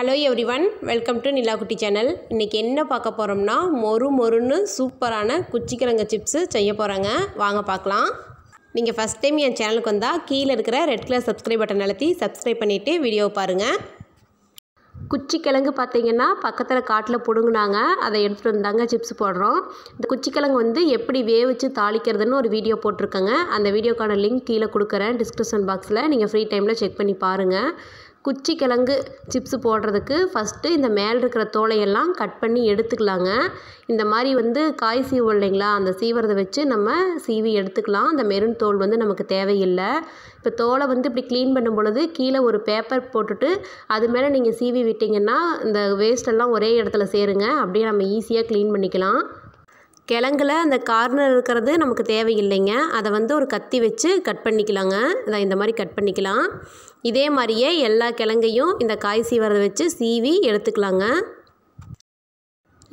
hello everyone welcome to Nilakutti channel இன்றைக்கி என்ன பார்க்க போகிறோம்னா மொறு மொறுன்னு சூப்பரான குச்சிக்கிழங்கு சிப்ஸு செய்ய போகிறாங்க வாங்க பார்க்கலாம் நீங்கள் ஃபஸ்ட் டைம் என் சேனலுக்கு வந்தால் கீழே இருக்கிற ரெட் கலர் சப்ஸ்கிரைப் பட்டன் அழுத்தி சப்ஸ்கிரைப் பண்ணிவிட்டு வீடியோவை பாருங்கள் குச்சிக்கிழங்கு பார்த்திங்கன்னா பக்கத்தில் காட்டில் பிடுங்கினாங்க அதை எடுத்துகிட்டு வந்தாங்க சிப்ஸ் போடுறோம் இந்த குச்சிக்கிழங்கு வந்து எப்படி வேவிச்சு தாளிக்கிறதுன்னு ஒரு வீடியோ போட்டிருக்கேங்க அந்த வீடியோக்கான லிங்க் கீழே கொடுக்குறேன் டிஸ்கிரிப்ஷன் பாக்ஸில் நீங்கள் ஃப்ரீ டைமில் செக் பண்ணி பாருங்கள் குச்சி கிழங்கு சிப்ஸு போடுறதுக்கு ஃபஸ்ட்டு இந்த மேலே இருக்கிற தோலையெல்லாம் கட் பண்ணி எடுத்துக்கலாங்க இந்த மாதிரி வந்து காய் சீவு இல்லைங்களா அந்த சீவரதை வச்சு நம்ம சீவி எடுத்துக்கலாம் அந்த மெருன் தோல் வந்து நமக்கு தேவையில்லை இப்போ தோலை வந்து இப்படி க்ளீன் பண்ணும் பொழுது கீழே ஒரு பேப்பர் போட்டுட்டு அது மேலே நீங்கள் சீவி விட்டிங்கன்னா இந்த வேஸ்டெல்லாம் ஒரே இடத்துல சேருங்க அப்படியே நம்ம ஈஸியாக க்ளீன் பண்ணிக்கலாம் கிழங்குல அந்த கார்னர் இருக்கிறது நமக்கு தேவையில்லைங்க அதை வந்து ஒரு கத்தி வச்சு கட் பண்ணிக்கலாங்க இதை இந்த மாதிரி கட் பண்ணிக்கலாம் இதே மாதிரியே எல்லா கிழங்கையும் இந்த காய் சீவரதை வச்சு சீவி எடுத்துக்கலாங்க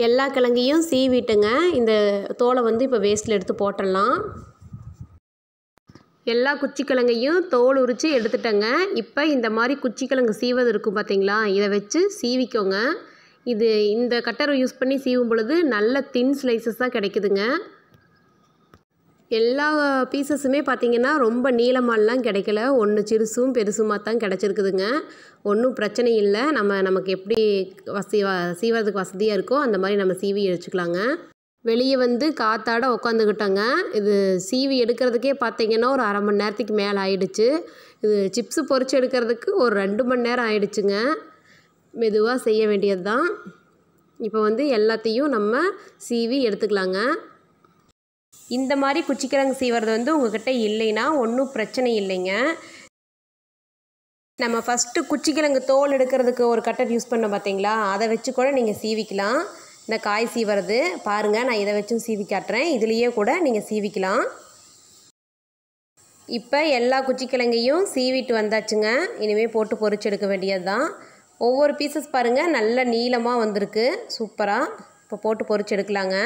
எல்லா கிழங்கையும் சீவிட்டுங்க இந்த தோலை வந்து இப்போ வேஸ்ட்டில் எடுத்து போட்டுடலாம் எல்லா குச்சிக்கிழங்கையும் தோல் உரித்து எடுத்துட்டேங்க இப்போ இந்த மாதிரி குச்சிக்கிழங்கு சீவது இருக்கும் பார்த்தீங்களா இதை வச்சு சீவிக்கோங்க இது இந்த கட்டரை யூஸ் பண்ணி சீவும் பொழுது நல்ல தின் ஸ்லைசஸ் தான் கிடைக்குதுங்க எல்லா பீசஸுமே பார்த்திங்கன்னா ரொம்ப நீளமாலாம் கிடைக்கல ஒன்று சிறுசும் பெருசுமாக தான் கிடச்சிருக்குதுங்க ஒன்றும் பிரச்சனை இல்லை நம்ம நமக்கு எப்படி வசி சீவறதுக்கு வசதியாக இருக்கோ அந்த மாதிரி நம்ம சீவி எடுத்துக்கலாங்க வெளியே வந்து காத்தாட உட்காந்துக்கிட்டோங்க இது சீவி எடுக்கிறதுக்கே பார்த்திங்கன்னா ஒரு அரை மணி நேரத்துக்கு மேலே ஆயிடுச்சு இது சிப்ஸு பொறிச்சு எடுக்கிறதுக்கு ஒரு ரெண்டு மணி நேரம் ஆயிடுச்சுங்க மெதுவாக செய்ய வேண்டியது தான் இப்போ வந்து எல்லாத்தையும் நம்ம சீவி எடுத்துக்கலாங்க இந்த மாதிரி குச்சிக்கிழங்கு சீவறது வந்து உங்கள்கிட்ட இல்லைன்னா ஒன்றும் பிரச்சனை இல்லைங்க நம்ம ஃபஸ்ட்டு குச்சிக்கிழங்கு தோல் எடுக்கிறதுக்கு ஒரு கட்டர் யூஸ் பண்ண பார்த்தீங்களா அதை வச்சு கூட நீங்கள் சீவிக்கலாம் இந்த காய் சீவறது பாருங்கள் நான் இதை வச்சும் சீவி காட்டுறேன் இதுலேயே கூட நீங்கள் சீவிக்கலாம் இப்போ எல்லா குச்சிக்கிழங்கையும் சீவிட்டு வந்தாச்சுங்க இனிமேல் போட்டு எடுக்க வேண்டியது தான் ஒவ்வொரு பீசஸ் பாருங்கள் நல்ல நீளமாக வந்திருக்கு சூப்பராக இப்போ போட்டு பொறிச்சு எடுக்கலாங்க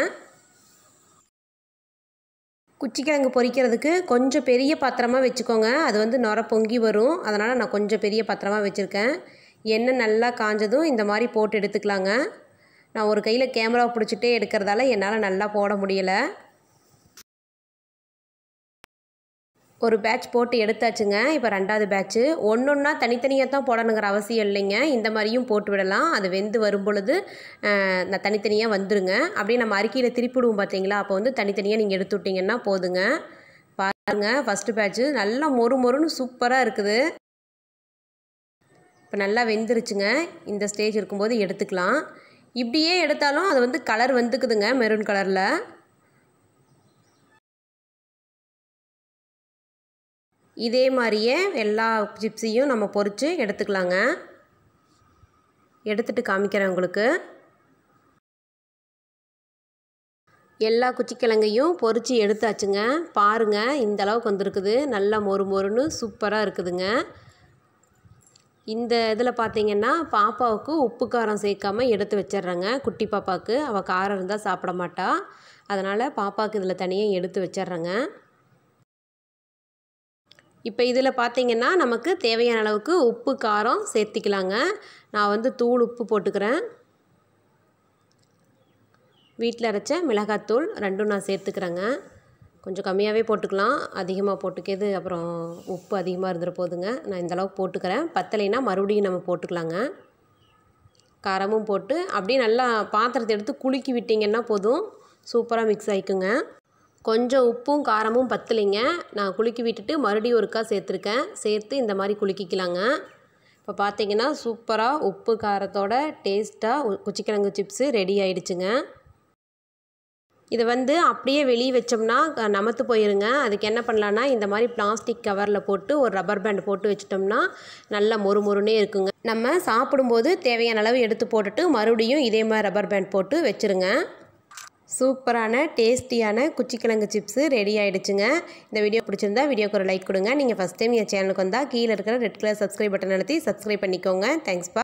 குச்சிக்கிழங்கு பொறிக்கிறதுக்கு கொஞ்சம் பெரிய பாத்திரமாக வச்சுக்கோங்க அது வந்து நுர பொங்கி வரும் அதனால் நான் கொஞ்சம் பெரிய பாத்திரமாக வச்சுருக்கேன் எண்ணெய் நல்லா காஞ்சதும் இந்த மாதிரி போட்டு எடுத்துக்கலாங்க நான் ஒரு கையில் கேமரா பிடிச்சிட்டே எடுக்கிறதால என்னால் நல்லா போட முடியலை ஒரு பேட்ச் போட்டு எடுத்தாச்சுங்க இப்போ ரெண்டாவது பேட்ச்சு ஒன்று ஒன்றா தனித்தனியாக தான் போடணுங்கிற அவசியம் இல்லைங்க இந்த மாதிரியும் போட்டு விடலாம் அது வெந்து வரும் பொழுது நான் தனித்தனியாக வந்துடுங்க அப்படியே நம்ம அறிக்கையில் திருப்பிடுவோம் பார்த்தீங்களா அப்போ வந்து தனித்தனியாக நீங்கள் எடுத்து விட்டிங்கன்னா போதுங்க பாருங்க ஃபஸ்ட்டு பேட்ச்சு நல்லா மொறு மொறுன்னு சூப்பராக இருக்குது இப்போ நல்லா வெந்துருச்சுங்க இந்த ஸ்டேஜ் இருக்கும்போது எடுத்துக்கலாம் இப்படியே எடுத்தாலும் அது வந்து கலர் வந்துக்குதுங்க மெரூன் கலரில் இதே மாதிரியே எல்லா சிப்ஸையும் நம்ம பொறித்து எடுத்துக்கலாங்க எடுத்துகிட்டு காமிக்கிறேன் உங்களுக்கு எல்லா குச்சிக்கிழங்கையும் பொறித்து எடுத்தாச்சுங்க பாருங்கள் இந்த அளவுக்கு வந்திருக்குது நல்லா மொறு மொறுன்னு சூப்பராக இருக்குதுங்க இந்த இதில் பார்த்தீங்கன்னா பாப்பாவுக்கு உப்பு காரம் சேர்க்காமல் எடுத்து வச்சிட்றேங்க குட்டி பாப்பாவுக்கு அவள் காரம் இருந்தால் சாப்பிட மாட்டாள் அதனால் பாப்பாவுக்கு இதில் தனியாக எடுத்து வச்சிட்றேங்க இப்போ இதில் பார்த்தீங்கன்னா நமக்கு தேவையான அளவுக்கு உப்பு காரம் சேர்த்திக்கலாங்க நான் வந்து தூள் உப்பு போட்டுக்கிறேன் வீட்டில் அரைச்ச மிளகாத்தூள் ரெண்டும் நான் சேர்த்துக்கிறேங்க கொஞ்சம் கம்மியாகவே போட்டுக்கலாம் அதிகமாக போட்டுக்கிறது அப்புறம் உப்பு அதிகமாக இருந்துட போதுங்க நான் இந்தளவுக்கு போட்டுக்கிறேன் பத்தலைனா மறுபடியும் நம்ம போட்டுக்கலாங்க காரமும் போட்டு அப்படியே நல்லா பாத்திரத்தை எடுத்து குலுக்கி விட்டிங்கன்னா போதும் சூப்பராக மிக்ஸ் ஆகிக்குங்க கொஞ்சம் உப்பும் காரமும் பத்தலைங்க நான் குலுக்கி விட்டுட்டு மறுபடியும் ஒருக்கா சேர்த்துருக்கேன் சேர்த்து இந்த மாதிரி குலுக்கிக்கலாங்க இப்போ பார்த்தீங்கன்னா சூப்பராக உப்பு காரத்தோட டேஸ்ட்டாக குச்சிக்கிழங்கு சிப்ஸு ரெடி ஆகிடுச்சுங்க இதை வந்து அப்படியே வெளியே வச்சோம்னா நமத்து போயிருங்க அதுக்கு என்ன பண்ணலான்னா இந்த மாதிரி பிளாஸ்டிக் கவரில் போட்டு ஒரு ரப்பர் பேண்ட் போட்டு வச்சிட்டோம்னா நல்லா மொறு மொறுனே இருக்குங்க நம்ம சாப்பிடும்போது தேவையான அளவு எடுத்து போட்டுட்டு மறுபடியும் இதே மாதிரி ரப்பர் பேண்ட் போட்டு வச்சுருங்க சூப்பரான டேஸ்டியான குச்சிக்கிழங்கு சிப்ஸு ரெடி ஆகிடுச்சுங்க இந்த வீடியோ பிடிச்சிருந்தா வீடியோக்கு ஒரு லைக் கொடுங்க நீங்கள் ஃபஸ்ட் டைம் என் சேனலுக்கு வந்தால் கீழே இருக்கிற ரெட் கலர் சப்ஸ்கிரைப் பட்டன் நடத்தி சப்ஸ்கிரைப் பண்ணிக்கோங்க தேங்க்ஸ்